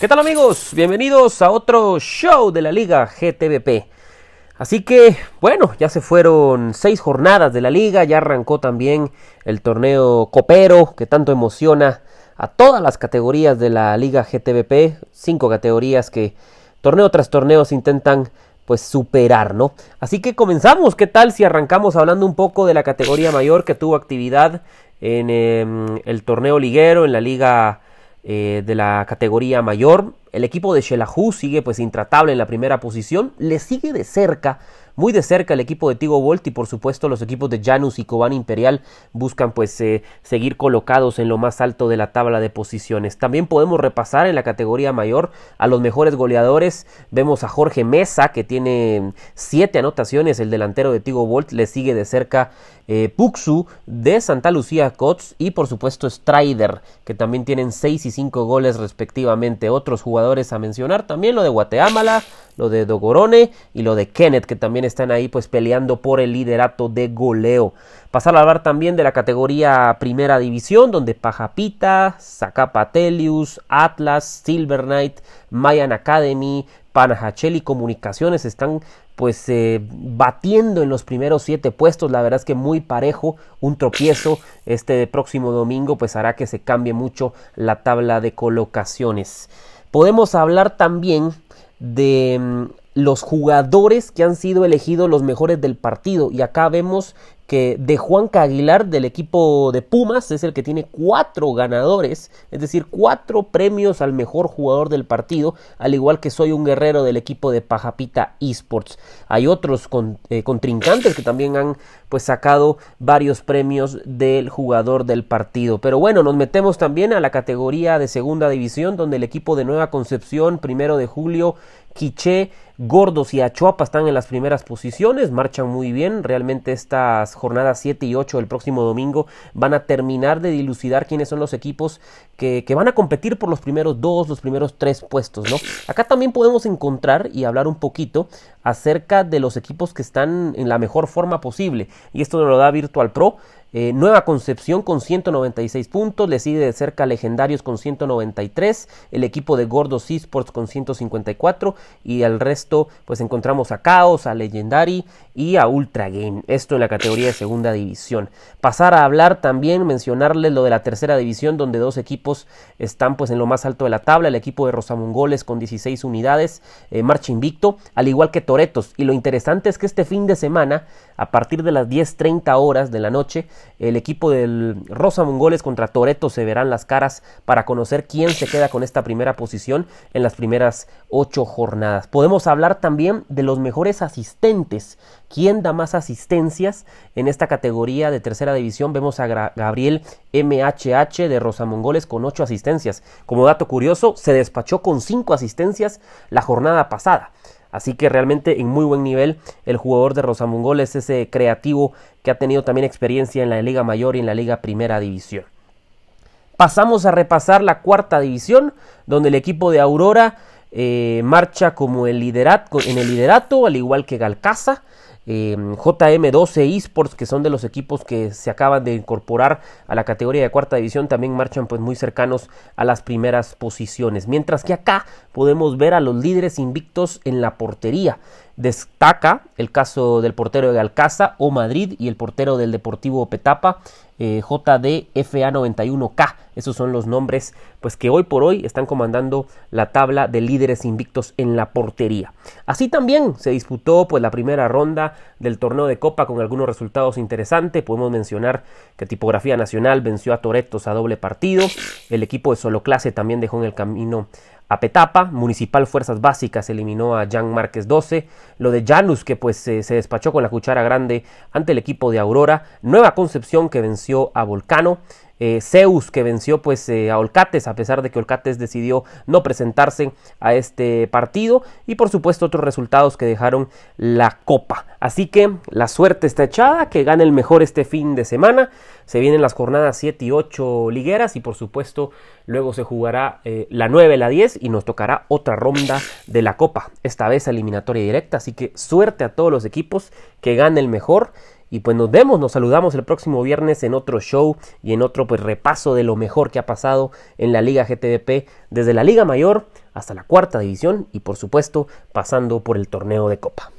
¿Qué tal amigos? Bienvenidos a otro show de la Liga GTBP. Así que, bueno, ya se fueron seis jornadas de la liga, ya arrancó también el torneo copero que tanto emociona a todas las categorías de la Liga GTBP, cinco categorías que torneo tras torneo se intentan pues superar, ¿no? Así que comenzamos, ¿qué tal si arrancamos hablando un poco de la categoría mayor que tuvo actividad en em, el torneo liguero, en la Liga eh, de la categoría mayor el equipo de Shelahu sigue pues intratable en la primera posición. Le sigue de cerca, muy de cerca el equipo de Tigo Volt y por supuesto los equipos de Janus y Cobán Imperial buscan pues eh, seguir colocados en lo más alto de la tabla de posiciones. También podemos repasar en la categoría mayor a los mejores goleadores. Vemos a Jorge Mesa que tiene mm, siete anotaciones, el delantero de Tigo Volt. Le sigue de cerca eh, Puxu de Santa Lucía Cots y por supuesto Strider que también tienen 6 y 5 goles respectivamente. Otros jugadores a mencionar también, lo de Guatemala, lo de Dogorone y lo de Kenneth, que también están ahí pues peleando por el liderato de goleo. Pasar a hablar también de la categoría Primera División, donde Pajapita, Zacapatelius, Atlas, Silver Knight, Mayan Academy, Panajachel y Comunicaciones están pues eh, batiendo en los primeros siete puestos. La verdad es que muy parejo, un tropiezo este próximo domingo pues hará que se cambie mucho la tabla de colocaciones. Podemos hablar también de mm, los jugadores que han sido elegidos los mejores del partido. Y acá vemos que de Juan Caguilar del equipo de Pumas es el que tiene cuatro ganadores, es decir, cuatro premios al mejor jugador del partido, al igual que soy un guerrero del equipo de Pajapita Esports. Hay otros eh, contrincantes que también han pues sacado varios premios del jugador del partido. Pero bueno, nos metemos también a la categoría de segunda división, donde el equipo de Nueva Concepción, primero de julio, Quiché, Gordos y Achuapa están en las primeras posiciones, marchan muy bien, realmente estas jornada 7 y 8 del próximo domingo, van a terminar de dilucidar quiénes son los equipos que, van a competir por los primeros dos, los primeros tres puestos, ¿no? Acá también podemos encontrar y hablar un poquito acerca de los equipos que están en la mejor forma posible. Y esto nos lo da Virtual Pro. Eh, Nueva Concepción con 196 puntos, le sigue de cerca Legendarios con 193, el equipo de Gordos Esports con 154 y al resto pues encontramos a Caos, a Legendary y a Ultra Game, esto en la categoría de segunda división. Pasar a hablar también, mencionarles lo de la tercera división donde dos equipos están pues en lo más alto de la tabla, el equipo de Rosamongoles con 16 unidades, eh, Marcha Invicto, al igual que Toretos y lo interesante es que este fin de semana a partir de las 10.30 horas de la noche el equipo del Rosa Mongoles contra Toreto se verán las caras para conocer quién se queda con esta primera posición en las primeras ocho jornadas. Podemos hablar también de los mejores asistentes. ¿Quién da más asistencias en esta categoría de tercera división? Vemos a Gabriel MHH de Rosa Mongoles con ocho asistencias. Como dato curioso, se despachó con cinco asistencias la jornada pasada. Así que realmente en muy buen nivel el jugador de Rosamungol es ese creativo que ha tenido también experiencia en la Liga Mayor y en la Liga Primera División. Pasamos a repasar la cuarta división, donde el equipo de Aurora eh, marcha como el en el liderato, al igual que Galcaza. Em, JM12 Esports, que son de los equipos que se acaban de incorporar a la categoría de cuarta división, también marchan pues muy cercanos a las primeras posiciones. Mientras que acá podemos ver a los líderes invictos en la portería. Destaca el caso del portero de Alcaza o Madrid y el portero del Deportivo Petapa eh, JDFA91K. Esos son los nombres pues, que hoy por hoy están comandando la tabla de líderes invictos en la portería. Así también se disputó pues, la primera ronda del torneo de Copa con algunos resultados interesantes. Podemos mencionar que Tipografía Nacional venció a Toretos a doble partido. El equipo de Solo Clase también dejó en el camino a Petapa, Municipal Fuerzas Básicas eliminó a Jan Márquez 12, lo de Janus que pues eh, se despachó con la cuchara grande ante el equipo de Aurora, Nueva Concepción que venció a Volcano, eh, Zeus que venció pues eh, a Olcates a pesar de que Olcates decidió no presentarse a este partido y por supuesto otros resultados que dejaron la copa. Así que la suerte está echada, que gane el mejor este fin de semana. Se vienen las jornadas 7 y 8 ligueras y por supuesto luego se jugará eh, la 9, la 10 y nos tocará otra ronda de la copa, esta vez eliminatoria directa, así que suerte a todos los equipos, que gane el mejor. Y pues nos vemos, nos saludamos el próximo viernes en otro show y en otro pues repaso de lo mejor que ha pasado en la Liga GTDP desde la Liga Mayor hasta la cuarta división y por supuesto pasando por el torneo de Copa.